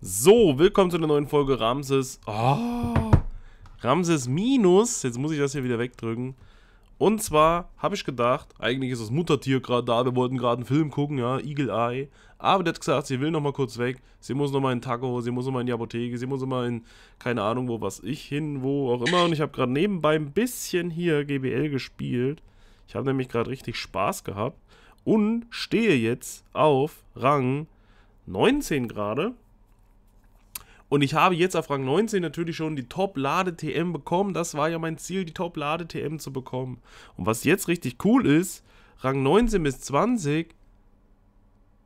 So, willkommen zu einer neuen Folge Ramses. Oh, Ramses Minus. Jetzt muss ich das hier wieder wegdrücken. Und zwar habe ich gedacht, eigentlich ist das Muttertier gerade da. Wir wollten gerade einen Film gucken, ja, Eagle Eye. Aber der hat gesagt, sie will nochmal kurz weg. Sie muss nochmal in Taco, sie muss nochmal in die Apotheke, sie muss nochmal in, keine Ahnung, wo was ich hin, wo auch immer. Und ich habe gerade nebenbei ein bisschen hier GBL gespielt. Ich habe nämlich gerade richtig Spaß gehabt. Und stehe jetzt auf Rang 19 gerade. Und ich habe jetzt auf Rang 19 natürlich schon die Top-Lade-TM bekommen. Das war ja mein Ziel, die Top-Lade-TM zu bekommen. Und was jetzt richtig cool ist, Rang 19 bis 20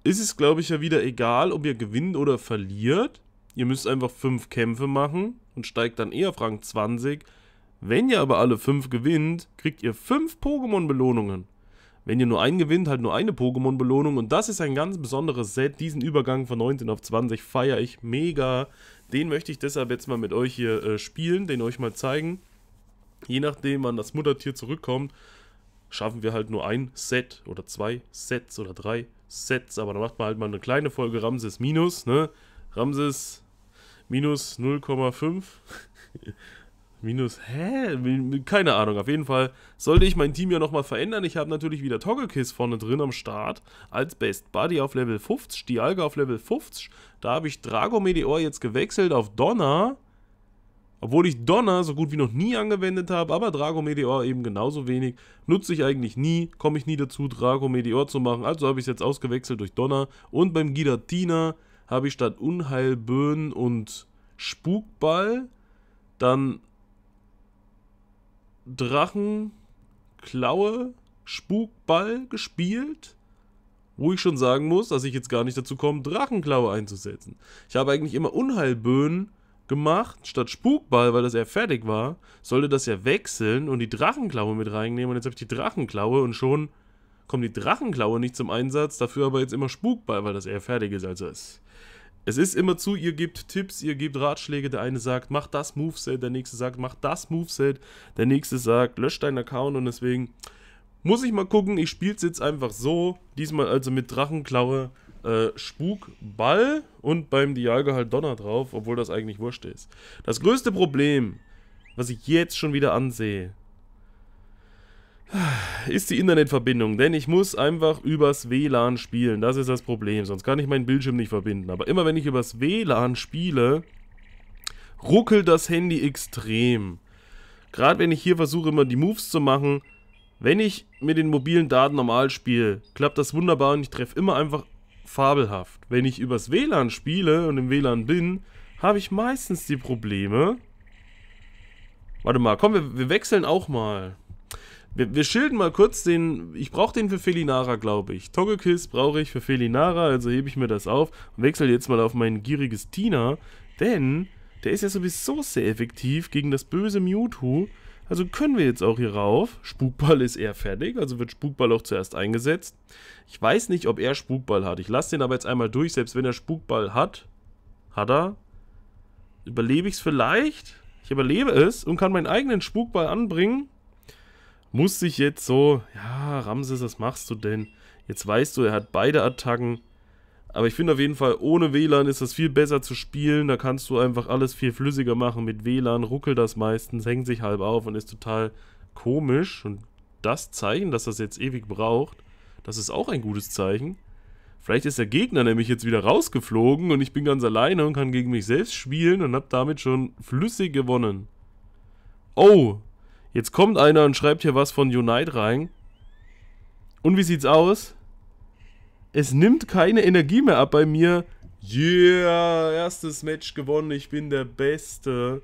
ist es, glaube ich, ja wieder egal, ob ihr gewinnt oder verliert. Ihr müsst einfach 5 Kämpfe machen und steigt dann eher auf Rang 20. Wenn ihr aber alle 5 gewinnt, kriegt ihr 5 Pokémon-Belohnungen wenn ihr nur einen gewinnt, halt nur eine Pokémon-Belohnung. Und das ist ein ganz besonderes Set. Diesen Übergang von 19 auf 20 feiere ich mega. Den möchte ich deshalb jetzt mal mit euch hier äh, spielen, den euch mal zeigen. Je nachdem, wann das Muttertier zurückkommt, schaffen wir halt nur ein Set oder zwei Sets oder drei Sets. Aber dann macht man halt mal eine kleine Folge Ramses Minus, ne? Ramses Minus 0,5. Minus, hä? Keine Ahnung, auf jeden Fall sollte ich mein Team ja nochmal verändern. Ich habe natürlich wieder Togekiss vorne drin am Start als Best Buddy auf Level 50, Dialga auf Level 50. Da habe ich Drago Meteor jetzt gewechselt auf Donner, obwohl ich Donner so gut wie noch nie angewendet habe, aber Drago Meteor eben genauso wenig. Nutze ich eigentlich nie, komme ich nie dazu, Drago Meteor zu machen, also habe ich es jetzt ausgewechselt durch Donner. Und beim Giratina habe ich statt Unheilböen und Spukball dann Drachen, Klaue, Spukball gespielt, wo ich schon sagen muss, dass ich jetzt gar nicht dazu komme, Drachenklaue einzusetzen. Ich habe eigentlich immer Unheilböen gemacht, statt Spukball, weil das eher fertig war, sollte das ja wechseln und die Drachenklaue mit reinnehmen und jetzt habe ich die Drachenklaue und schon kommt die Drachenklaue nicht zum Einsatz, dafür aber jetzt immer Spukball, weil das eher fertig ist, als es ist es ist immer zu, ihr gebt Tipps, ihr gebt Ratschläge. Der eine sagt, mach das Moveset, der nächste sagt, mach das Moveset, der nächste sagt, lösch deinen Account und deswegen muss ich mal gucken. Ich spiele es jetzt einfach so. Diesmal also mit Drachenklaue, äh, Spukball und beim Dialga halt Donner drauf, obwohl das eigentlich wurscht ist. Das größte Problem, was ich jetzt schon wieder ansehe, ist die Internetverbindung, denn ich muss einfach übers WLAN spielen. Das ist das Problem, sonst kann ich meinen Bildschirm nicht verbinden. Aber immer wenn ich übers WLAN spiele, ruckelt das Handy extrem. Gerade wenn ich hier versuche, immer die Moves zu machen, wenn ich mit den mobilen Daten normal spiele, klappt das wunderbar und ich treffe immer einfach fabelhaft. Wenn ich übers WLAN spiele und im WLAN bin, habe ich meistens die Probleme. Warte mal, komm, wir, wir wechseln auch mal. Wir, wir schilden mal kurz den. Ich brauche den für Felinara, glaube ich. Togekiss brauche ich für Felinara, also hebe ich mir das auf und wechsle jetzt mal auf mein gieriges Tina, denn der ist ja sowieso sehr effektiv gegen das böse Mewtwo. Also können wir jetzt auch hier rauf. Spukball ist eher fertig, also wird Spukball auch zuerst eingesetzt. Ich weiß nicht, ob er Spukball hat. Ich lasse den aber jetzt einmal durch, selbst wenn er Spukball hat. Hat er? Überlebe ich es vielleicht? Ich überlebe es und kann meinen eigenen Spukball anbringen muss sich jetzt so, ja, Ramses, was machst du denn? Jetzt weißt du, er hat beide Attacken. Aber ich finde auf jeden Fall, ohne WLAN ist das viel besser zu spielen. Da kannst du einfach alles viel flüssiger machen. Mit WLAN ruckelt das meistens, hängt sich halb auf und ist total komisch. Und das Zeichen, dass das jetzt ewig braucht, das ist auch ein gutes Zeichen. Vielleicht ist der Gegner nämlich jetzt wieder rausgeflogen und ich bin ganz alleine und kann gegen mich selbst spielen und habe damit schon flüssig gewonnen. Oh, Jetzt kommt einer und schreibt hier was von Unite rein. Und wie sieht's aus? Es nimmt keine Energie mehr ab bei mir. Yeah, erstes Match gewonnen, ich bin der Beste.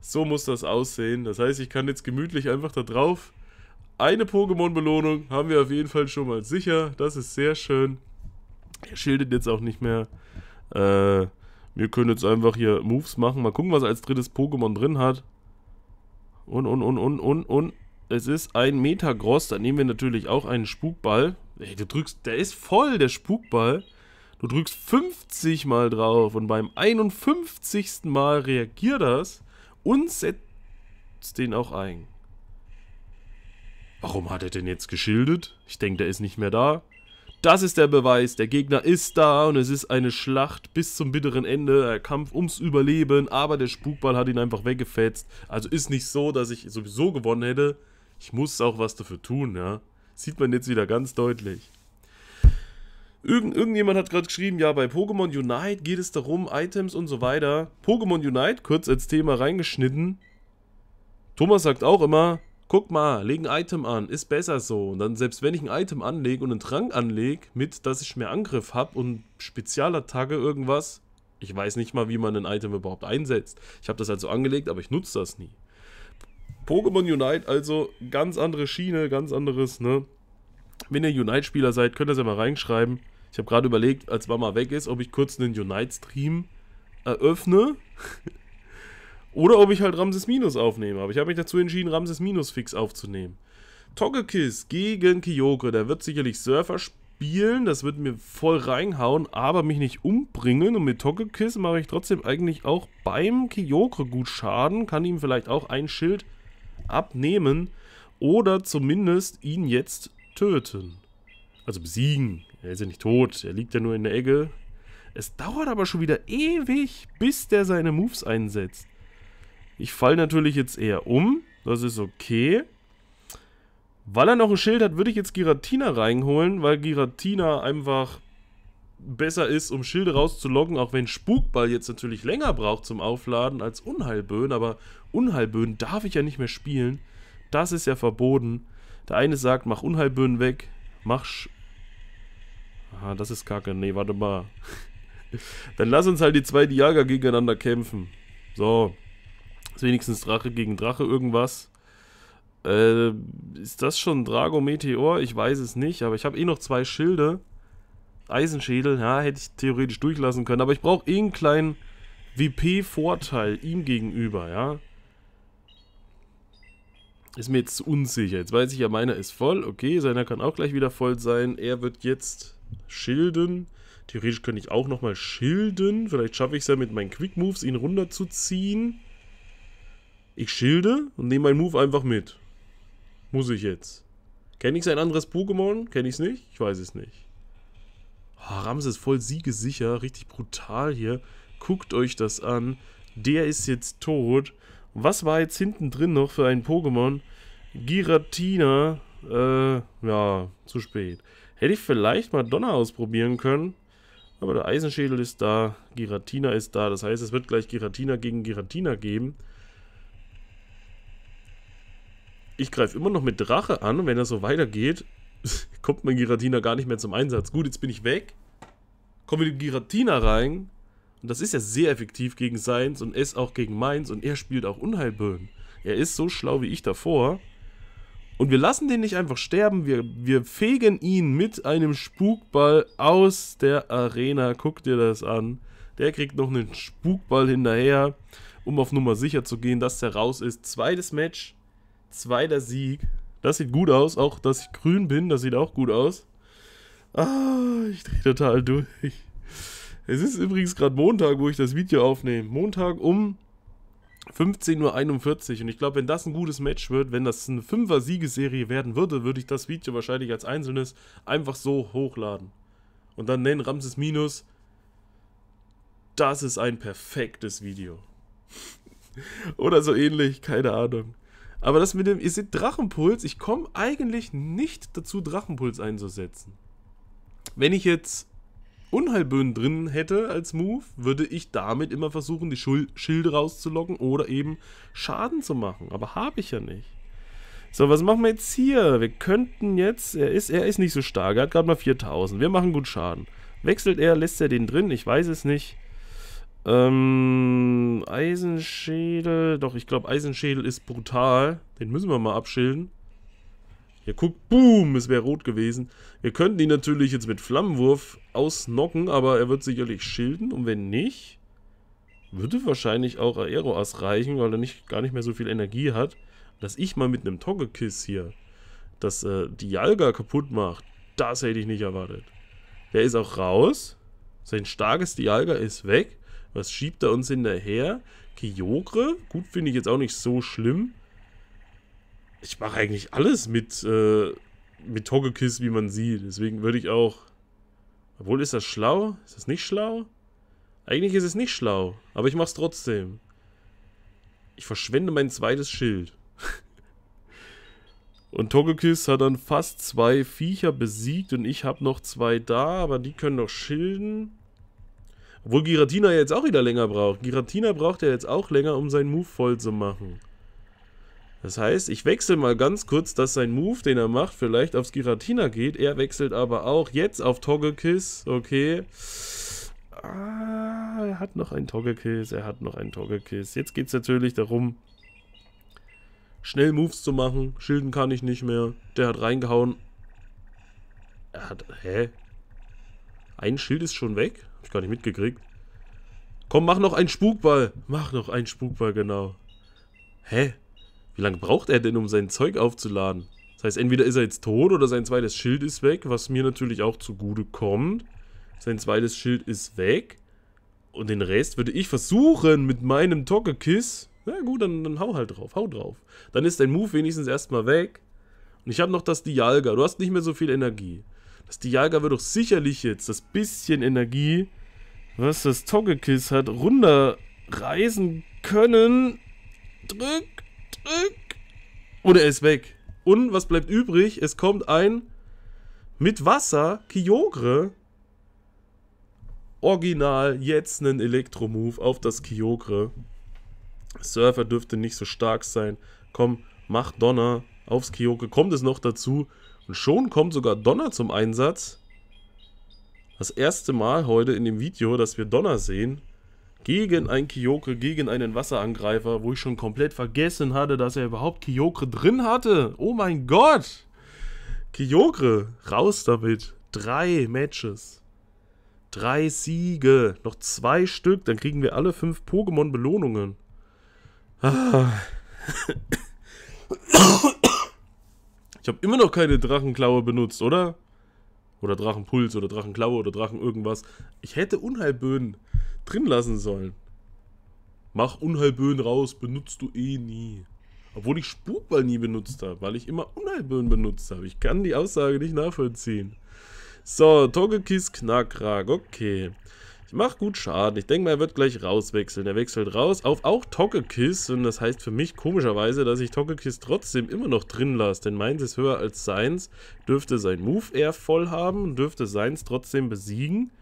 So muss das aussehen. Das heißt, ich kann jetzt gemütlich einfach da drauf. Eine Pokémon-Belohnung haben wir auf jeden Fall schon mal sicher. Das ist sehr schön. Er schildert jetzt auch nicht mehr. Äh, wir können jetzt einfach hier Moves machen. Mal gucken, was er als drittes Pokémon drin hat. Und, und, und, und, und, und. Es ist ein Meter groß. Dann nehmen wir natürlich auch einen Spukball. Ey, du drückst, der ist voll, der Spukball. Du drückst 50 Mal drauf und beim 51. Mal reagiert das und setzt den auch ein. Warum hat er denn jetzt geschildert? Ich denke, der ist nicht mehr da. Das ist der Beweis, der Gegner ist da und es ist eine Schlacht bis zum bitteren Ende, ein Kampf ums Überleben, aber der Spukball hat ihn einfach weggefetzt. Also ist nicht so, dass ich sowieso gewonnen hätte. Ich muss auch was dafür tun, ja. Sieht man jetzt wieder ganz deutlich. Irgend, irgendjemand hat gerade geschrieben, ja, bei Pokémon Unite geht es darum, Items und so weiter. Pokémon Unite, kurz als Thema reingeschnitten. Thomas sagt auch immer, guck mal, ein Item an, ist besser so. Und dann, selbst wenn ich ein Item anlege und einen Trank anlege, mit, dass ich mehr Angriff habe und Spezialattacke irgendwas, ich weiß nicht mal, wie man ein Item überhaupt einsetzt. Ich habe das halt so angelegt, aber ich nutze das nie. Pokémon Unite, also ganz andere Schiene, ganz anderes, ne? Wenn ihr Unite-Spieler seid, könnt ihr das ja mal reinschreiben. Ich habe gerade überlegt, als Mama weg ist, ob ich kurz einen Unite-Stream eröffne. Oder ob ich halt Ramses Minus aufnehme. Aber ich habe mich dazu entschieden, Ramses Minus fix aufzunehmen. Togekiss gegen Kyogre. Der wird sicherlich Surfer spielen. Das wird mir voll reinhauen, aber mich nicht umbringen. Und mit Togekiss mache ich trotzdem eigentlich auch beim Kyogre gut Schaden. Kann ihm vielleicht auch ein Schild abnehmen. Oder zumindest ihn jetzt töten. Also besiegen. Er ist ja nicht tot. Er liegt ja nur in der Ecke. Es dauert aber schon wieder ewig, bis der seine Moves einsetzt. Ich falle natürlich jetzt eher um. Das ist okay. Weil er noch ein Schild hat, würde ich jetzt Giratina reinholen, weil Giratina einfach besser ist, um Schilde rauszulocken, auch wenn Spukball jetzt natürlich länger braucht zum Aufladen als Unheilböen, aber Unheilböen darf ich ja nicht mehr spielen. Das ist ja verboten. Der eine sagt, mach Unheilböen weg, mach... Sch Aha, das ist kacke. Nee, warte mal. Dann lass uns halt die zwei Diaga gegeneinander kämpfen. So, ist wenigstens Drache gegen Drache irgendwas. Äh, ist das schon Drago Meteor? Ich weiß es nicht, aber ich habe eh noch zwei Schilde. Eisenschädel, ja, hätte ich theoretisch durchlassen können, aber ich brauche eh einen kleinen WP-Vorteil ihm gegenüber, ja. Ist mir jetzt unsicher. Jetzt weiß ich ja, meiner ist voll. Okay, seiner kann auch gleich wieder voll sein. Er wird jetzt schilden. Theoretisch könnte ich auch nochmal schilden. Vielleicht schaffe ich es ja mit meinen Quick Moves, ihn runterzuziehen. Ich schilde und nehme meinen Move einfach mit. Muss ich jetzt. Kenne ich sein anderes Pokémon? Kenne ich es nicht? Ich weiß es nicht. Oh, Ramses voll siegesicher, richtig brutal hier. Guckt euch das an. Der ist jetzt tot. Was war jetzt hinten drin noch für ein Pokémon? Giratina. Äh, ja, zu spät. Hätte ich vielleicht mal Donner ausprobieren können. Aber der Eisenschädel ist da, Giratina ist da. Das heißt, es wird gleich Giratina gegen Giratina geben ich greife immer noch mit Drache an und wenn das so weitergeht, kommt mein Giratina gar nicht mehr zum Einsatz. Gut, jetzt bin ich weg. Komme mit dem Giratina rein. Und das ist ja sehr effektiv gegen seins und es auch gegen meins und er spielt auch Unheilböen. Er ist so schlau wie ich davor. Und wir lassen den nicht einfach sterben, wir, wir fegen ihn mit einem Spukball aus der Arena. Guck dir das an. Der kriegt noch einen Spukball hinterher, um auf Nummer sicher zu gehen, dass der raus ist. Zweites Match. Zweiter Sieg. Das sieht gut aus. Auch, dass ich grün bin, das sieht auch gut aus. Ah, ich drehe total durch. Es ist übrigens gerade Montag, wo ich das Video aufnehme. Montag um 15.41 Uhr. Und ich glaube, wenn das ein gutes Match wird, wenn das eine fünfer siegeserie werden würde, würde ich das Video wahrscheinlich als einzelnes einfach so hochladen. Und dann nennen Ramses Minus, das ist ein perfektes Video. Oder so ähnlich, keine Ahnung. Aber das mit dem, ihr seht Drachenpuls, ich komme eigentlich nicht dazu, Drachenpuls einzusetzen. Wenn ich jetzt Unheilböen drin hätte als Move, würde ich damit immer versuchen, die Schul Schilde rauszulocken oder eben Schaden zu machen. Aber habe ich ja nicht. So, was machen wir jetzt hier? Wir könnten jetzt, er ist, er ist nicht so stark, er hat gerade mal 4000. Wir machen gut Schaden. Wechselt er, lässt er den drin? Ich weiß es nicht. Ähm, Eisenschädel. Doch, ich glaube, Eisenschädel ist brutal. Den müssen wir mal abschilden. Ja, guck, boom, es wäre rot gewesen. Wir könnten ihn natürlich jetzt mit Flammenwurf ausnocken, aber er wird sicherlich schilden. Und wenn nicht, würde wahrscheinlich auch Aeroas reichen, weil er nicht, gar nicht mehr so viel Energie hat. Dass ich mal mit einem Togekiss hier das äh, Dialga kaputt macht, das hätte ich nicht erwartet. Der ist auch raus. Sein starkes Dialga ist weg. Was schiebt er uns hinterher? Kyogre? Gut, finde ich jetzt auch nicht so schlimm. Ich mache eigentlich alles mit, äh, mit Togekiss, wie man sieht. Deswegen würde ich auch... Obwohl, ist das schlau? Ist das nicht schlau? Eigentlich ist es nicht schlau, aber ich mache es trotzdem. Ich verschwende mein zweites Schild. Und Togekiss hat dann fast zwei Viecher besiegt und ich habe noch zwei da, aber die können noch schilden. Obwohl Giratina jetzt auch wieder länger braucht. Giratina braucht ja jetzt auch länger, um seinen Move voll zu machen. Das heißt, ich wechsle mal ganz kurz, dass sein Move, den er macht, vielleicht aufs Giratina geht. Er wechselt aber auch jetzt auf Togekiss. Okay. Ah, er hat noch einen Togekiss. Er hat noch einen Togekiss. Jetzt geht es natürlich darum, schnell Moves zu machen. Schilden kann ich nicht mehr. Der hat reingehauen. Er hat... Hä? Ein Schild ist schon weg? ich gar nicht mitgekriegt. Komm, mach noch einen Spukball. Mach noch einen Spukball, genau. Hä? Wie lange braucht er denn, um sein Zeug aufzuladen? Das heißt, entweder ist er jetzt tot oder sein zweites Schild ist weg, was mir natürlich auch zugute kommt. Sein zweites Schild ist weg. Und den Rest würde ich versuchen mit meinem Tockekiss. Na gut, dann, dann hau halt drauf, hau drauf. Dann ist dein Move wenigstens erstmal weg. Und ich habe noch das Dialga. Du hast nicht mehr so viel Energie dass die Jager wird doch sicherlich jetzt das bisschen Energie, was das Togekiss hat, runterreißen können. Drück, drück. Und er ist weg. Und was bleibt übrig? Es kommt ein mit Wasser Kyogre. Original jetzt einen Elektromove auf das Kyogre. Surfer dürfte nicht so stark sein. Komm, mach Donner aufs Kyogre. Kommt es noch dazu? Und schon kommt sogar Donner zum Einsatz. Das erste Mal heute in dem Video, dass wir Donner sehen. Gegen einen Kyokre, gegen einen Wasserangreifer, wo ich schon komplett vergessen hatte, dass er überhaupt Kyokre drin hatte. Oh mein Gott! Kyokre, raus damit. Drei Matches. Drei Siege. Noch zwei Stück, dann kriegen wir alle fünf Pokémon-Belohnungen. Ah. Ich habe immer noch keine Drachenklaue benutzt, oder? Oder Drachenpuls oder Drachenklaue oder Drachen irgendwas. Ich hätte Unheilböen drin lassen sollen. Mach Unheilböen raus, benutzt du eh nie. Obwohl ich Spukball nie benutzt habe, weil ich immer Unheilböen benutzt habe. Ich kann die Aussage nicht nachvollziehen. So, Togekiss Knackrag, okay. Ich mache gut Schaden. Ich denke mal, er wird gleich rauswechseln. Er wechselt raus auf auch Togekiss. Und das heißt für mich komischerweise, dass ich Togekiss trotzdem immer noch drin lasse. Denn meins ist höher als seins. Dürfte sein Move eher voll haben und dürfte seins trotzdem besiegen.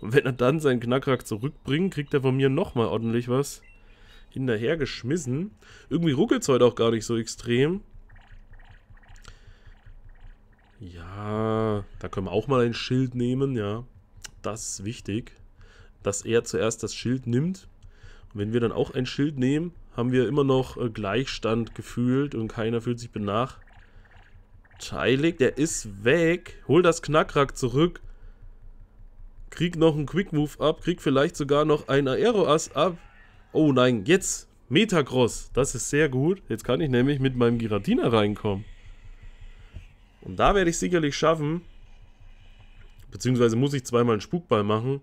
Und wenn er dann seinen Knackrack zurückbringt, kriegt er von mir nochmal ordentlich was hinterher geschmissen. Irgendwie ruckelt es heute auch gar nicht so extrem. Ja, da können wir auch mal ein Schild nehmen, ja. Das ist wichtig dass er zuerst das Schild nimmt. Und wenn wir dann auch ein Schild nehmen, haben wir immer noch äh, Gleichstand gefühlt und keiner fühlt sich benachteiligt. Der ist weg. Hol das Knackrack zurück. Krieg noch einen Quick Move ab. Krieg vielleicht sogar noch einen Aeroass ab. Oh nein, jetzt Metacross. Das ist sehr gut. Jetzt kann ich nämlich mit meinem Giratina reinkommen. Und da werde ich sicherlich schaffen. Beziehungsweise muss ich zweimal einen Spukball machen.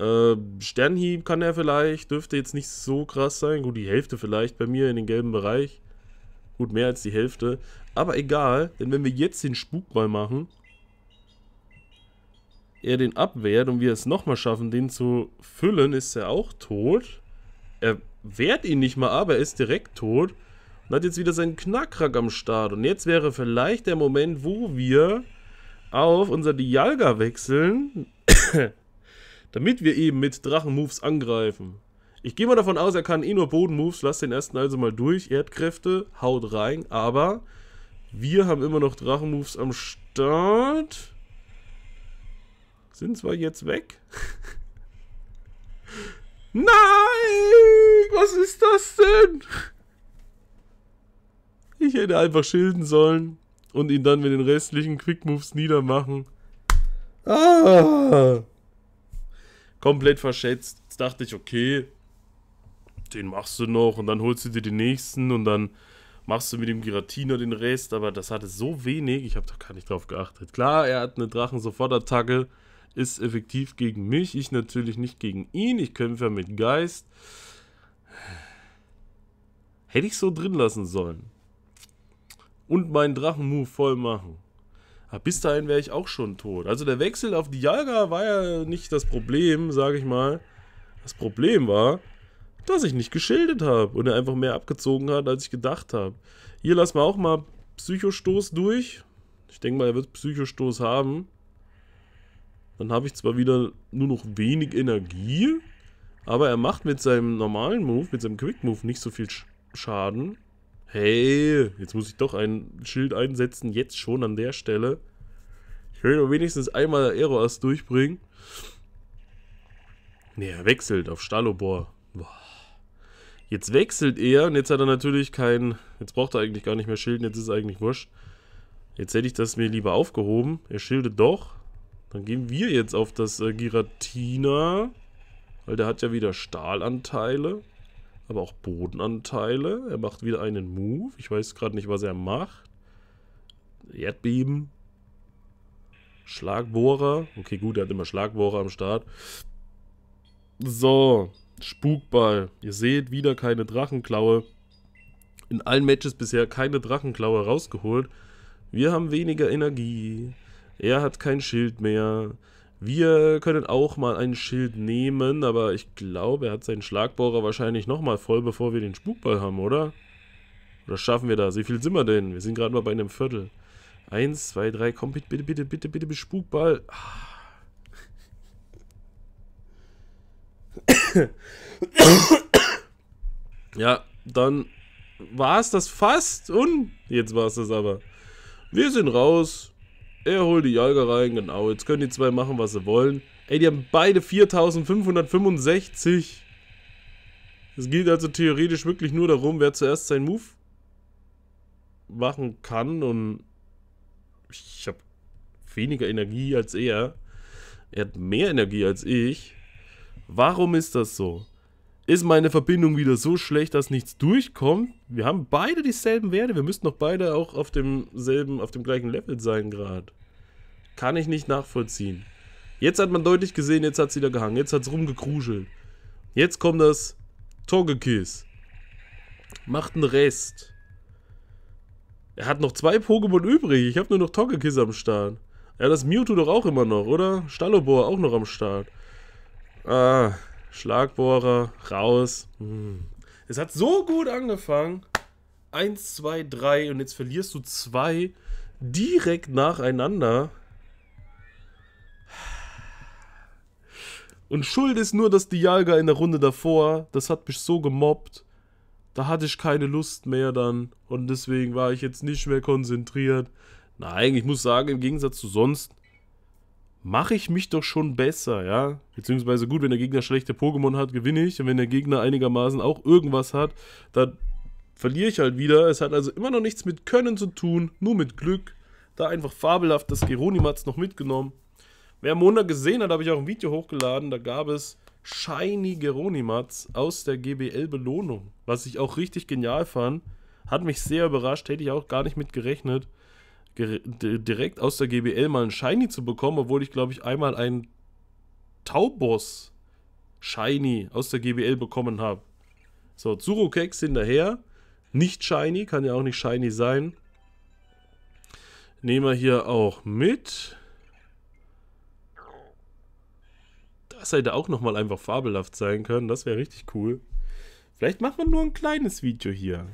Äh, Sternhieb kann er vielleicht, dürfte jetzt nicht so krass sein. Gut, die Hälfte vielleicht bei mir in den gelben Bereich. Gut, mehr als die Hälfte. Aber egal, denn wenn wir jetzt den Spukball machen, er den abwehrt und wir es nochmal schaffen, den zu füllen, ist er auch tot. Er wehrt ihn nicht mal, aber er ist direkt tot. Und hat jetzt wieder seinen Knackrack am Start. Und jetzt wäre vielleicht der Moment, wo wir auf unser Dialga wechseln damit wir eben mit Drachen-Moves angreifen. Ich gehe mal davon aus, er kann eh nur Boden-Moves, lasst den ersten also mal durch, Erdkräfte, haut rein, aber wir haben immer noch Drachen-Moves am Start. Sind zwar jetzt weg. Nein! Was ist das denn? Ich hätte einfach schilden sollen und ihn dann mit den restlichen Quick Moves niedermachen. Ah! komplett verschätzt. Jetzt dachte ich, okay, den machst du noch und dann holst du dir den nächsten und dann machst du mit dem Giratina den Rest, aber das hatte so wenig, ich habe doch gar nicht drauf geachtet. Klar, er hat eine Drachen-Sofortattacke, ist effektiv gegen mich, ich natürlich nicht gegen ihn, ich kämpfe mit Geist. Hätte ich so drin lassen sollen. Und meinen Drachen-Move voll machen. Aber ah, bis dahin wäre ich auch schon tot. Also der Wechsel auf die Jaga war ja nicht das Problem, sage ich mal. Das Problem war, dass ich nicht geschildert habe und er einfach mehr abgezogen hat, als ich gedacht habe. Hier lassen wir auch mal Psychostoß durch. Ich denke mal, er wird Psychostoß haben. Dann habe ich zwar wieder nur noch wenig Energie, aber er macht mit seinem normalen Move, mit seinem Quick Move nicht so viel Schaden hey, jetzt muss ich doch ein Schild einsetzen, jetzt schon an der Stelle. Ich will doch wenigstens einmal Aeroas durchbringen. Ne, er wechselt auf Stalobor. Jetzt wechselt er und jetzt hat er natürlich kein... Jetzt braucht er eigentlich gar nicht mehr schilden, jetzt ist es eigentlich wurscht. Jetzt hätte ich das mir lieber aufgehoben. Er schildet doch. Dann gehen wir jetzt auf das äh, Giratina. Weil der hat ja wieder Stahlanteile aber auch Bodenanteile. Er macht wieder einen Move. Ich weiß gerade nicht, was er macht. Erdbeben. Schlagbohrer. Okay, gut, er hat immer Schlagbohrer am Start. So, Spukball. Ihr seht wieder keine Drachenklaue. In allen Matches bisher keine Drachenklaue rausgeholt. Wir haben weniger Energie. Er hat kein Schild mehr. Wir können auch mal ein Schild nehmen, aber ich glaube, er hat seinen Schlagbohrer wahrscheinlich nochmal voll, bevor wir den Spukball haben, oder? Oder schaffen wir das? Wie viel sind wir denn? Wir sind gerade mal bei einem Viertel. Eins, zwei, drei, komm, bitte, bitte, bitte, bitte, bitte, Spukball. Ah. ja, dann war es das fast und jetzt war es das aber. Wir sind raus. Er holt die Jäger rein, genau. Jetzt können die zwei machen, was sie wollen. Ey, die haben beide 4565. Es geht also theoretisch wirklich nur darum, wer zuerst seinen Move machen kann. Und ich habe weniger Energie als er. Er hat mehr Energie als ich. Warum ist das so? Ist meine Verbindung wieder so schlecht, dass nichts durchkommt? wir haben beide dieselben Werte. Wir müssten doch beide auch auf demselben, auf dem gleichen Level sein gerade. Kann ich nicht nachvollziehen. Jetzt hat man deutlich gesehen, jetzt hat sie da gehangen. Jetzt hat es rumgekruschelt. Jetzt kommt das Togekiss. Macht einen Rest. Er hat noch zwei Pokémon übrig. Ich habe nur noch Togekiss am Start. Ja, das Mewtwo doch auch immer noch, oder? Stallobor auch noch am Start. Ah, Schlagbohrer, raus. Hm. Es hat so gut angefangen. Eins, zwei, drei und jetzt verlierst du zwei direkt nacheinander. Und Schuld ist nur, dass Dialga in der Runde davor, das hat mich so gemobbt. Da hatte ich keine Lust mehr dann. Und deswegen war ich jetzt nicht mehr konzentriert. Nein, ich muss sagen, im Gegensatz zu sonst mache ich mich doch schon besser, ja. Beziehungsweise gut, wenn der Gegner schlechte Pokémon hat, gewinne ich. Und wenn der Gegner einigermaßen auch irgendwas hat, dann verliere ich halt wieder. Es hat also immer noch nichts mit Können zu tun, nur mit Glück. Da einfach fabelhaft das Geronimatz noch mitgenommen. Wer Montag gesehen hat, habe ich auch ein Video hochgeladen. Da gab es Shiny Geronimats aus der GBL-Belohnung. Was ich auch richtig genial fand. Hat mich sehr überrascht, hätte ich auch gar nicht mit gerechnet direkt aus der GBL mal einen Shiny zu bekommen, obwohl ich, glaube ich, einmal einen Tauboss Shiny aus der GBL bekommen habe. So, Zurokex hinterher. Nicht Shiny, kann ja auch nicht Shiny sein. Nehmen wir hier auch mit. Das hätte auch nochmal einfach fabelhaft sein können. Das wäre richtig cool. Vielleicht machen wir nur ein kleines Video hier.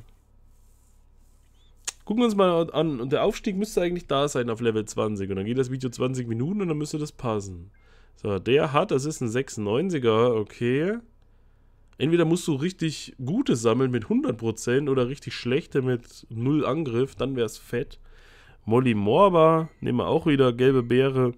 Gucken wir uns mal an. Und der Aufstieg müsste eigentlich da sein auf Level 20. Und dann geht das Video 20 Minuten und dann müsste das passen. So, der hat, das ist ein 96er, okay. Entweder musst du richtig gute sammeln mit 100% oder richtig schlechte mit 0 Angriff, dann wäre es fett. Molly Morba, nehmen wir auch wieder, gelbe Beere.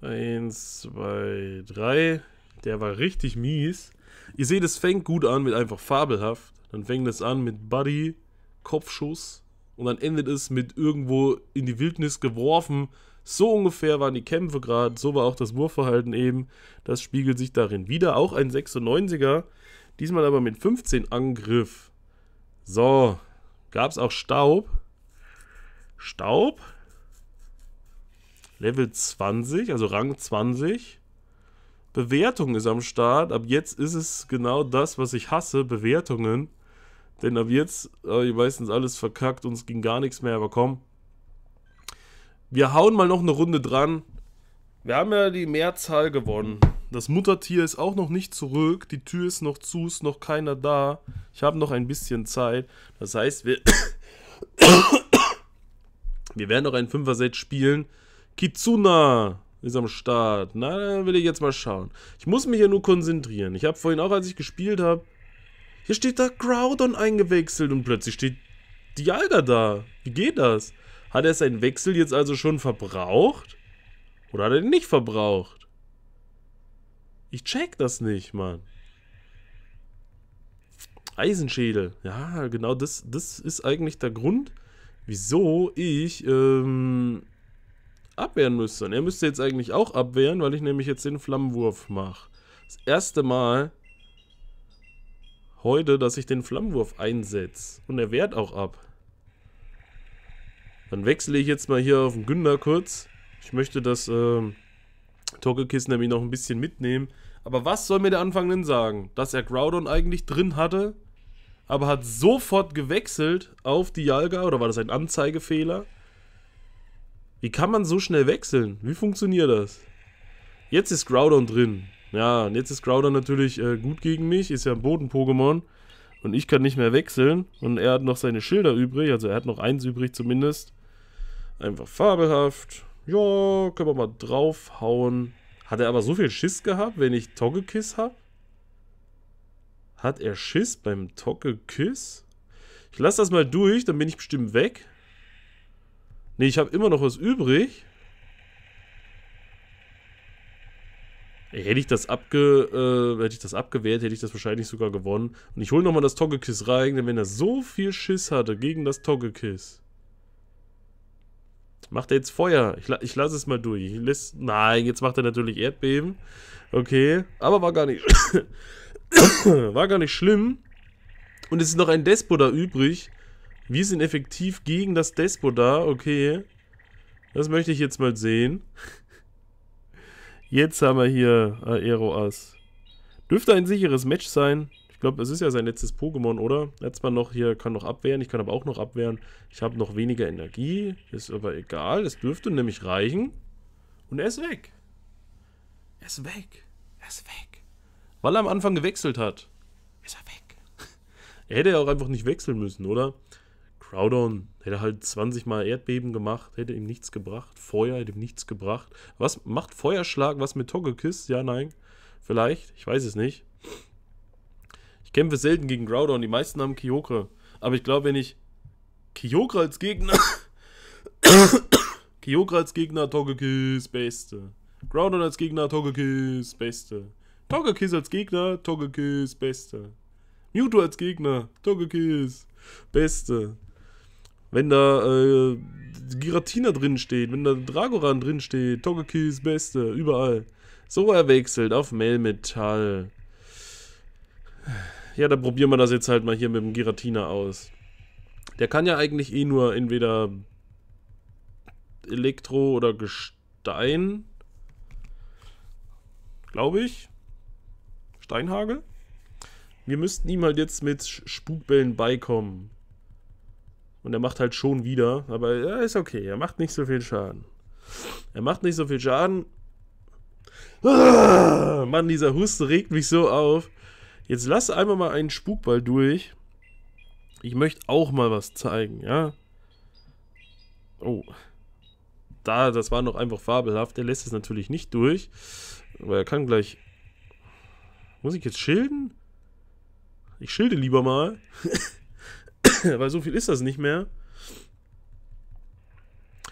1, 2, 3. Der war richtig mies. Ihr seht, es fängt gut an mit einfach fabelhaft. Dann fängt es an mit Buddy, Kopfschuss und dann endet es mit irgendwo in die Wildnis geworfen. So ungefähr waren die Kämpfe gerade, so war auch das Wurfverhalten eben. Das spiegelt sich darin wieder. Auch ein 96er, diesmal aber mit 15 Angriff. So, gab es auch Staub. Staub. Level 20, also Rang 20. Bewertung ist am Start. Ab jetzt ist es genau das, was ich hasse: Bewertungen. Denn ab jetzt habe äh, ich meistens alles verkackt und es ging gar nichts mehr, aber komm. Wir hauen mal noch eine Runde dran. Wir haben ja die Mehrzahl gewonnen. Das Muttertier ist auch noch nicht zurück. Die Tür ist noch zu, ist noch keiner da. Ich habe noch ein bisschen Zeit. Das heißt, wir. wir werden noch ein 5er-Set spielen. Kitsuna ist am Start. Na, dann will ich jetzt mal schauen. Ich muss mich ja nur konzentrieren. Ich habe vorhin auch, als ich gespielt habe, hier steht da Groudon eingewechselt und plötzlich steht Dialga da. Wie geht das? Hat er seinen Wechsel jetzt also schon verbraucht? Oder hat er ihn nicht verbraucht? Ich check das nicht, Mann. Eisenschädel. Ja, genau das, das ist eigentlich der Grund, wieso ich ähm, abwehren müsste. Und er müsste jetzt eigentlich auch abwehren, weil ich nämlich jetzt den Flammenwurf mache. Das erste Mal heute, dass ich den Flammenwurf einsetze. Und er wehrt auch ab. Dann wechsle ich jetzt mal hier auf den Günder kurz. Ich möchte das ähm, Togekiss nämlich noch ein bisschen mitnehmen. Aber was soll mir der Anfang denn sagen? Dass er Groudon eigentlich drin hatte, aber hat sofort gewechselt auf die Dialga. Oder war das ein Anzeigefehler? Wie kann man so schnell wechseln? Wie funktioniert das? Jetzt ist Groudon drin. Ja, und jetzt ist Crowder natürlich äh, gut gegen mich, ist ja ein Boden-Pokémon. Und ich kann nicht mehr wechseln. Und er hat noch seine Schilder übrig, also er hat noch eins übrig zumindest. Einfach fabelhaft. Ja, können wir mal draufhauen. Hat er aber so viel Schiss gehabt, wenn ich Togekiss habe? Hat er Schiss beim Togekiss? Ich lasse das mal durch, dann bin ich bestimmt weg. Ne, ich habe immer noch was übrig. Hätte ich das, abge, äh, hätte ich das abgewehrt, hätte ich das wahrscheinlich sogar gewonnen. Und ich hole nochmal das Toggekiss rein, denn wenn er so viel Schiss hatte gegen das Toggekiss, Macht er jetzt Feuer? Ich, ich lasse es mal durch. Ich lässt, nein, jetzt macht er natürlich Erdbeben. Okay, aber war gar nicht... war gar nicht schlimm. Und es ist noch ein Despo da übrig. Wir sind effektiv gegen das Despo da. Okay. Das möchte ich jetzt mal sehen. Jetzt haben wir hier äh, Aero Ass. Dürfte ein sicheres Match sein. Ich glaube, es ist ja sein letztes Pokémon, oder? Letztes Mal noch hier, kann noch abwehren. Ich kann aber auch noch abwehren. Ich habe noch weniger Energie. Ist aber egal. Es dürfte nämlich reichen. Und er ist weg. Er ist weg. Er ist weg. Weil er am Anfang gewechselt hat. Ist er weg. er hätte ja auch einfach nicht wechseln müssen, oder? Crowdon hätte halt 20 Mal Erdbeben gemacht, hätte ihm nichts gebracht. Feuer hätte ihm nichts gebracht. Was macht Feuerschlag was mit Togekiss? Ja, nein. Vielleicht, ich weiß es nicht. Ich kämpfe selten gegen Groudon, die meisten haben Kyogre. Aber ich glaube, wenn ich Kyogre als Gegner... Kyogre als Gegner, Togekiss, beste. Groudon als Gegner, Togekiss, beste. Togekiss als Gegner, Togekiss, beste. Mewtwo als Gegner, Togekiss, beste. Wenn da äh, Giratina drin steht, wenn da Dragoran drin steht, Togekis Beste, überall. So erwechselt auf Melmetall. Ja, dann probieren wir das jetzt halt mal hier mit dem Giratina aus. Der kann ja eigentlich eh nur entweder Elektro oder Gestein. Glaube ich. Steinhagel. Wir müssten ihm halt jetzt mit Spukbällen beikommen. Und er macht halt schon wieder, aber ja, ist okay, er macht nicht so viel Schaden. Er macht nicht so viel Schaden. Ah, Mann, dieser Husten regt mich so auf. Jetzt lass einfach mal einen Spukball durch. Ich möchte auch mal was zeigen, ja? Oh. Da, das war noch einfach fabelhaft. Der lässt es natürlich nicht durch. Aber er kann gleich... Muss ich jetzt schilden? Ich schilde lieber mal. Weil so viel ist das nicht mehr.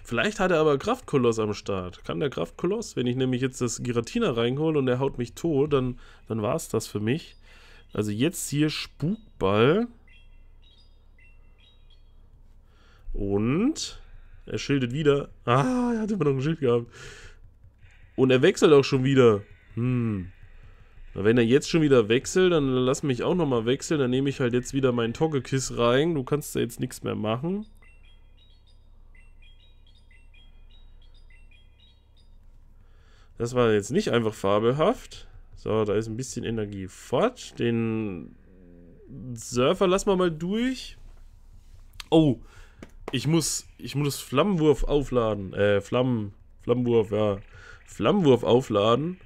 Vielleicht hat er aber Kraftkoloss am Start. Kann der Kraftkoloss? Wenn ich nämlich jetzt das Giratina reinhole und er haut mich tot, dann, dann war es das für mich. Also jetzt hier Spukball. Und er schildet wieder. Ah, er hat immer noch ein Schild gehabt. Und er wechselt auch schon wieder. Hm. Wenn er jetzt schon wieder wechselt, dann lass mich auch nochmal wechseln. Dann nehme ich halt jetzt wieder meinen Togekiss rein. Du kannst da jetzt nichts mehr machen. Das war jetzt nicht einfach fabelhaft. So, da ist ein bisschen Energie fort. Den Surfer lassen wir mal durch. Oh, ich muss, ich muss Flammenwurf aufladen. Äh, Flammen, Flammenwurf, ja. Flammenwurf aufladen.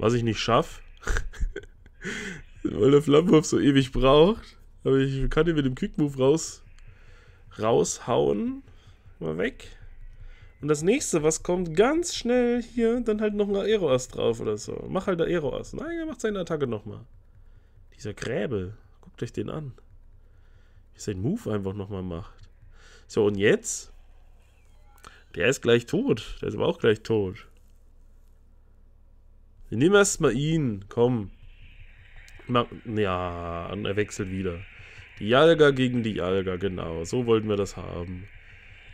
was ich nicht schaffe. Weil der Flammenwurf so ewig braucht. Aber ich kann ihn mit dem Quick-Move raus, raushauen. Mal weg. Und das nächste, was kommt, ganz schnell hier, dann halt noch ein Aeroas drauf oder so. Mach halt Aeroas. Nein, er macht seine Attacke nochmal. Dieser Gräbel. Guckt euch den an. Wie sein Move einfach nochmal macht. So, und jetzt? Der ist gleich tot. Der ist aber auch gleich tot. Wir nehmen erstmal ihn. Komm. ja, er wechselt wieder. Die Jalga gegen die Jalga, genau. So wollten wir das haben.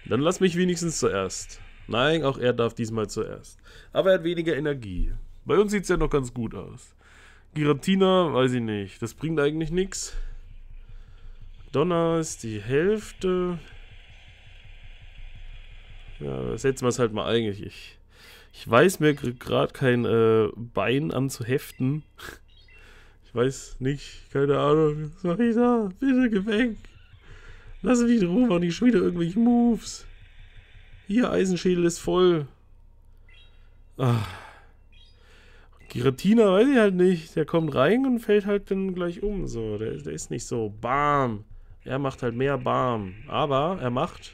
Dann lass mich wenigstens zuerst. Nein, auch er darf diesmal zuerst. Aber er hat weniger Energie. Bei uns sieht es ja noch ganz gut aus. Giratina, weiß ich nicht. Das bringt eigentlich nichts. Donner ist die Hälfte. Ja, setzen wir es halt mal eigentlich. Ich ich weiß mir gerade kein äh, Bein anzuheften. Ich weiß nicht, keine Ahnung. Was mach ich da? Bitte geh weg. Lass mich in Ruhe, ich nicht irgendwelche Moves. Hier, Eisenschädel ist voll. Ach. Giratina weiß ich halt nicht. Der kommt rein und fällt halt dann gleich um. So, der, der ist nicht so. Bam. Er macht halt mehr Bam. Aber er macht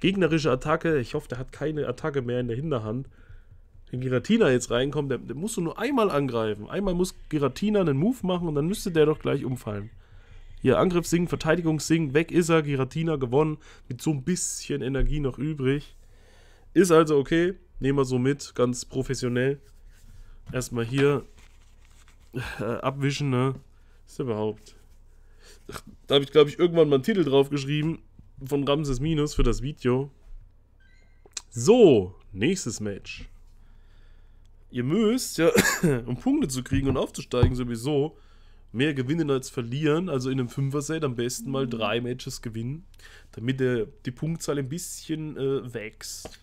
gegnerische Attacke. Ich hoffe, der hat keine Attacke mehr in der Hinterhand den Giratina jetzt reinkommt, der, der musst du nur einmal angreifen. Einmal muss Giratina einen Move machen und dann müsste der doch gleich umfallen. Hier Angriff singen, Verteidigung singen, weg ist er, Giratina gewonnen, mit so ein bisschen Energie noch übrig. Ist also okay, nehmen wir so mit, ganz professionell. Erstmal hier äh, abwischen, ne? Ist überhaupt. Ach, da habe ich, glaube ich, irgendwann mal einen Titel drauf geschrieben von Ramses Minus für das Video. So, nächstes Match ihr müsst ja, um Punkte zu kriegen und aufzusteigen sowieso, mehr gewinnen als verlieren. Also in einem Fünfer-Set am besten mal mhm. drei Matches gewinnen, damit der, äh, die Punktzahl ein bisschen äh, wächst.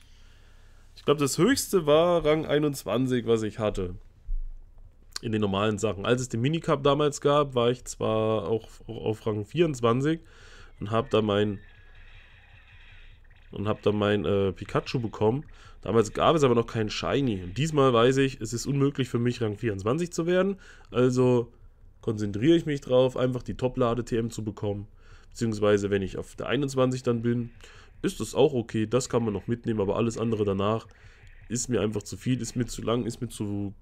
Ich glaube, das höchste war Rang 21, was ich hatte. In den normalen Sachen. Als es den Minicup damals gab, war ich zwar auch, auf Rang 24 und habe da mein und habe dann mein äh, Pikachu bekommen. Damals gab es aber noch keinen Shiny. Und diesmal weiß ich, es ist unmöglich für mich, Rang 24 zu werden. Also konzentriere ich mich drauf, einfach die Top-Lade-TM zu bekommen. Beziehungsweise, wenn ich auf der 21 dann bin, ist das auch okay. Das kann man noch mitnehmen, aber alles andere danach ist mir einfach zu viel, ist mir zu lang, ist mir zu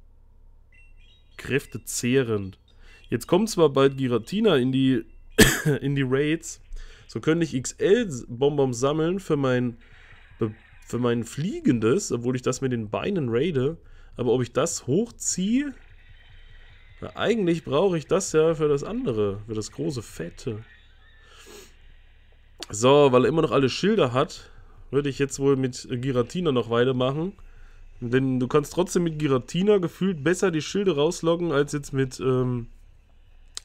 kräftezehrend. Jetzt kommt zwar bald Giratina in die, in die Raids. So könnte ich XL-Bonbons sammeln für meinen für mein Fliegendes, obwohl ich das mit den Beinen raide, aber ob ich das hochziehe? Na, eigentlich brauche ich das ja für das andere, für das große Fette. So, weil er immer noch alle Schilder hat, würde ich jetzt wohl mit Giratina noch weitermachen. Denn du kannst trotzdem mit Giratina gefühlt besser die Schilde rauslocken, als jetzt mit ähm,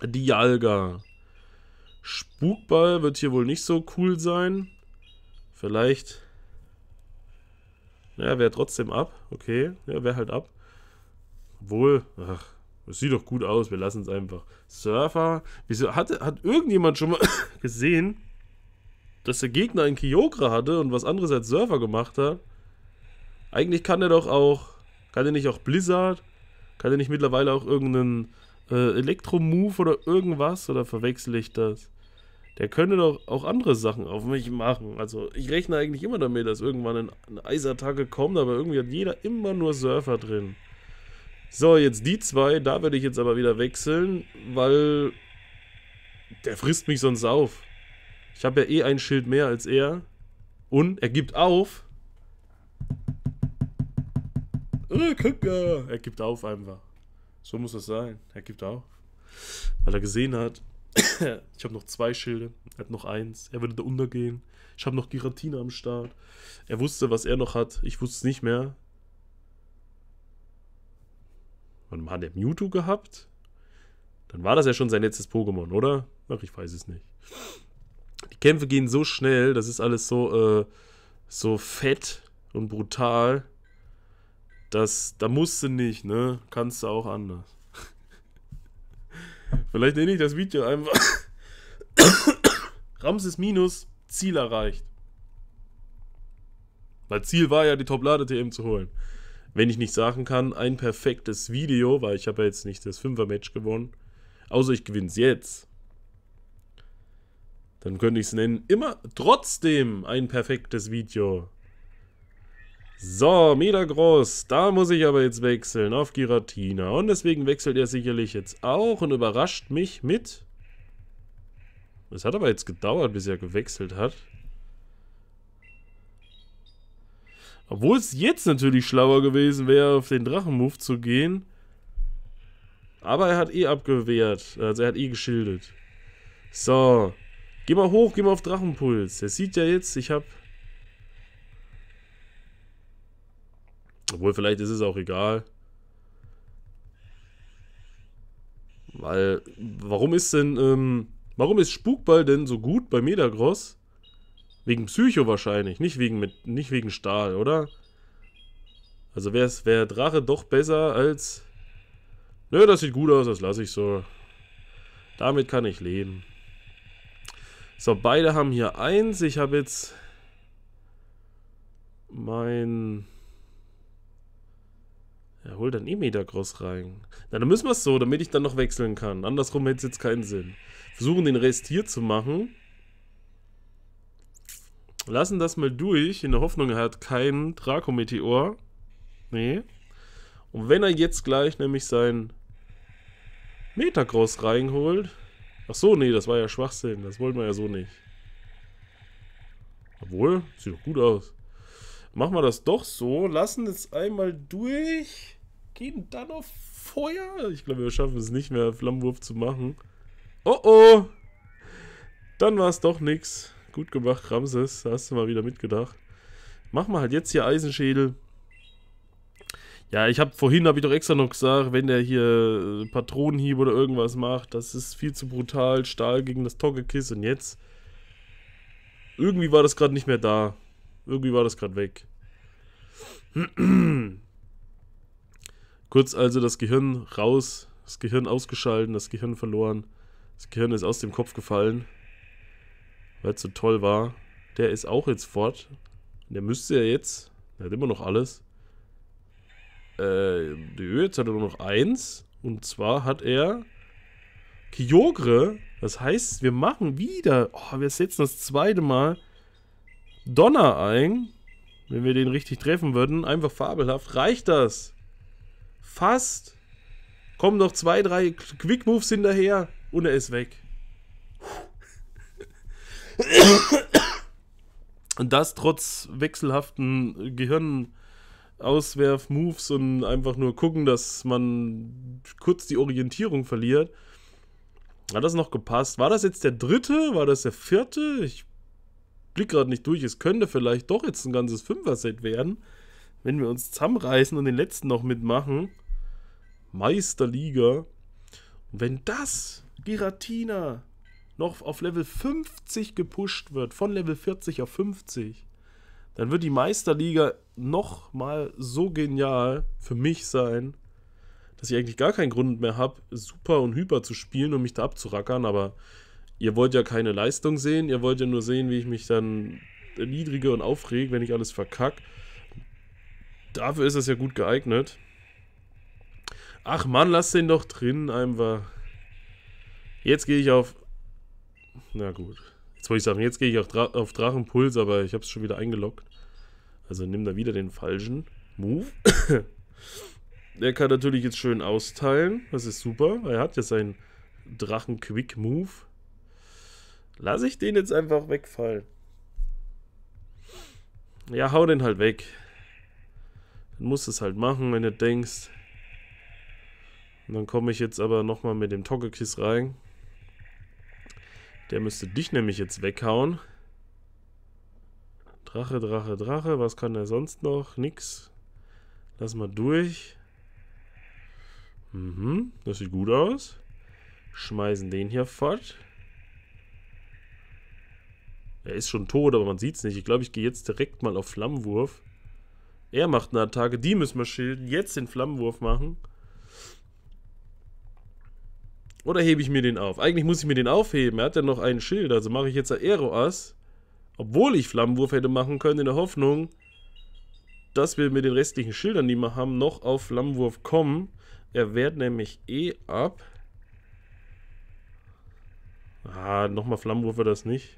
Dialga. Spukball wird hier wohl nicht so cool sein. Vielleicht ja, wäre trotzdem ab. Okay, ja, wäre halt ab. Obwohl, ach, es sieht doch gut aus, wir lassen es einfach. Surfer, wieso hatte, hat irgendjemand schon mal gesehen, dass der Gegner einen Kyogre hatte und was anderes als Surfer gemacht hat? Eigentlich kann er doch auch, kann er nicht auch Blizzard? Kann er nicht mittlerweile auch irgendeinen äh, Elektro-Move oder irgendwas? Oder verwechsel ich das? der könnte doch auch andere Sachen auf mich machen. Also ich rechne eigentlich immer damit, dass irgendwann ein, eine Eisattacke kommt, aber irgendwie hat jeder immer nur Surfer drin. So, jetzt die zwei, da würde ich jetzt aber wieder wechseln, weil der frisst mich sonst auf. Ich habe ja eh ein Schild mehr als er. Und er gibt auf. Äh, er gibt auf einfach. So muss das sein. Er gibt auf. Weil er gesehen hat, ich habe noch zwei Schilde, er hat noch eins. Er würde da untergehen. Ich habe noch Giratina am Start. Er wusste, was er noch hat. Ich wusste es nicht mehr. Und hat er Mewtwo gehabt? Dann war das ja schon sein letztes Pokémon, oder? Ach, ich weiß es nicht. Die Kämpfe gehen so schnell, das ist alles so, äh, so fett und brutal. Das, da musst du nicht, ne? Kannst du auch anders. Vielleicht nenne ich das Video einfach Ramses Minus Ziel erreicht. Weil Ziel war ja, die Top-Lade-TM zu holen. Wenn ich nicht sagen kann, ein perfektes Video, weil ich habe ja jetzt nicht das Fünfer-Match gewonnen, außer ich gewinne es jetzt, dann könnte ich es nennen, immer trotzdem ein perfektes Video. So, Metagross, da muss ich aber jetzt wechseln auf Giratina. Und deswegen wechselt er sicherlich jetzt auch und überrascht mich mit... Es hat aber jetzt gedauert, bis er gewechselt hat. Obwohl es jetzt natürlich schlauer gewesen wäre, auf den Drachenmove zu gehen. Aber er hat eh abgewehrt. Also er hat eh geschildert. So. Geh mal hoch, geh mal auf Drachenpuls. Er sieht ja jetzt, ich habe Obwohl, vielleicht ist es auch egal. Weil, warum ist denn, ähm, warum ist Spukball denn so gut bei Metagross? Wegen Psycho wahrscheinlich, nicht wegen, mit, nicht wegen Stahl, oder? Also wäre wär Drache doch besser als... Nö, das sieht gut aus, das lasse ich so. Damit kann ich leben. So, beide haben hier eins. Ich habe jetzt mein ja, hol dann eh Meter rein. Na, dann müssen wir es so, damit ich dann noch wechseln kann. Andersrum hätte es jetzt keinen Sinn. Versuchen, den Rest hier zu machen. Lassen das mal durch, in der Hoffnung, er hat keinen Draco-Meteor. Nee. Und wenn er jetzt gleich nämlich sein Metacross reinholt. Ach so, nee, das war ja Schwachsinn. Das wollten wir ja so nicht. Obwohl, sieht doch gut aus machen wir das doch so. Lassen es einmal durch. Gehen dann auf Feuer. Ich glaube, wir schaffen es nicht mehr, Flammenwurf zu machen. Oh oh! Dann war es doch nichts. Gut gemacht, Ramses. Hast du mal wieder mitgedacht. Machen wir halt jetzt hier Eisenschädel. Ja, ich habe vorhin habe ich doch extra noch gesagt, wenn der hier äh, Patronenhieb oder irgendwas macht, das ist viel zu brutal. Stahl gegen das Toggekiss und jetzt irgendwie war das gerade nicht mehr da. Irgendwie war das gerade weg. Kurz also das Gehirn raus, das Gehirn ausgeschalten, das Gehirn verloren. Das Gehirn ist aus dem Kopf gefallen, weil es so toll war. Der ist auch jetzt fort. Der müsste ja jetzt. Der hat immer noch alles. Äh, jetzt hat er nur noch eins. Und zwar hat er Kyogre. Das heißt, wir machen wieder. Oh, wir setzen das zweite Mal Donner ein. Wenn wir den richtig treffen würden, einfach fabelhaft. Reicht das? Fast. Kommen noch zwei, drei Quick Moves hinterher und er ist weg. Und das trotz wechselhaften Gehirnauswerf-Moves und einfach nur gucken, dass man kurz die Orientierung verliert. Hat das noch gepasst? War das jetzt der dritte? War das der vierte? Ich Blick gerade nicht durch. Es könnte vielleicht doch jetzt ein ganzes Fünfer-Set werden, wenn wir uns zusammenreißen und den letzten noch mitmachen. Meisterliga. Und wenn das Giratina noch auf Level 50 gepusht wird, von Level 40 auf 50, dann wird die Meisterliga nochmal so genial für mich sein, dass ich eigentlich gar keinen Grund mehr habe, Super und Hyper zu spielen und mich da abzurackern, aber ihr wollt ja keine Leistung sehen, ihr wollt ja nur sehen, wie ich mich dann erniedrige und aufrege, wenn ich alles verkacke. Dafür ist es ja gut geeignet. Ach Mann, lass den doch drin einfach. Jetzt gehe ich auf... Na gut. Jetzt wollte ich sagen, jetzt gehe ich auf, Dra auf Drachenpuls, aber ich habe es schon wieder eingeloggt. Also nimm da wieder den falschen Move. Der kann natürlich jetzt schön austeilen. Das ist super. Er hat ja seinen Drachen-Quick-Move. Lass ich den jetzt einfach wegfallen. Ja, hau den halt weg. Dann musst du es halt machen, wenn du denkst. Und dann komme ich jetzt aber nochmal mit dem Togekiss rein. Der müsste dich nämlich jetzt weghauen. Drache, Drache, Drache. Was kann er sonst noch? Nix. Lass mal durch. Mhm, das sieht gut aus. Schmeißen den hier fort. Er ist schon tot, aber man sieht es nicht. Ich glaube, ich gehe jetzt direkt mal auf Flammenwurf. Er macht eine Attacke, die müssen wir schilden. Jetzt den Flammenwurf machen. Oder hebe ich mir den auf? Eigentlich muss ich mir den aufheben. Er hat ja noch ein Schild, also mache ich jetzt Aeroas. Obwohl ich Flammenwurf hätte machen können, in der Hoffnung, dass wir mit den restlichen Schildern, die wir haben, noch auf Flammenwurf kommen. Er wehrt nämlich eh ab. Ah, nochmal Flammenwurf war das nicht.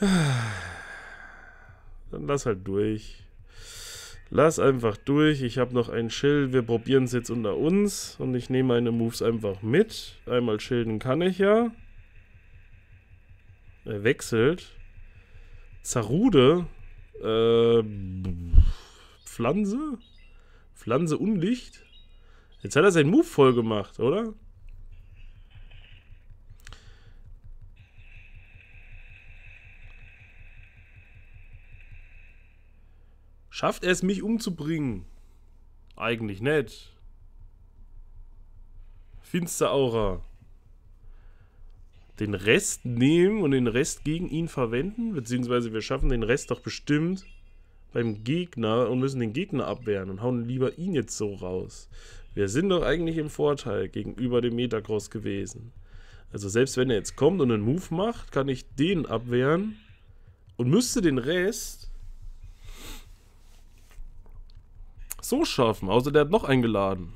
Dann lass halt durch. Lass einfach durch. Ich habe noch ein Schild. Wir probieren es jetzt unter uns. Und ich nehme meine Moves einfach mit. Einmal schilden kann ich ja. Er wechselt. Zarude. Äh, Pflanze? Pflanze Unlicht? Jetzt hat er seinen Move voll gemacht, oder? Schafft er es, mich umzubringen? Eigentlich nicht. Finster Aura. Den Rest nehmen und den Rest gegen ihn verwenden? Beziehungsweise wir schaffen den Rest doch bestimmt beim Gegner und müssen den Gegner abwehren und hauen lieber ihn jetzt so raus. Wir sind doch eigentlich im Vorteil gegenüber dem Metacross gewesen. Also selbst wenn er jetzt kommt und einen Move macht, kann ich den abwehren und müsste den Rest so schaffen, außer der hat noch eingeladen.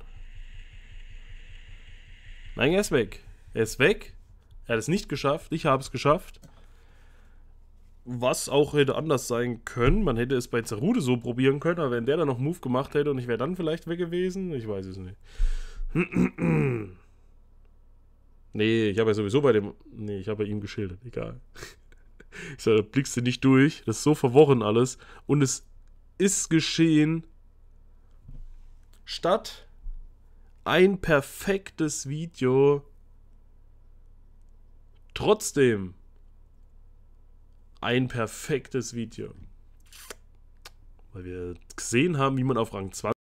Nein, er ist weg. Er ist weg. Er hat es nicht geschafft. Ich habe es geschafft. Was auch hätte anders sein können. Man hätte es bei Zerude so probieren können, aber wenn der dann noch Move gemacht hätte und ich wäre dann vielleicht weg gewesen, ich weiß es nicht. nee, ich habe ja sowieso bei dem. Nee, ich habe ja ihm geschildert. Egal. ich sage, da blickst du nicht durch. Das ist so verworren alles. Und es ist geschehen statt ein perfektes Video trotzdem ein perfektes Video. Weil wir gesehen haben, wie man auf Rang 20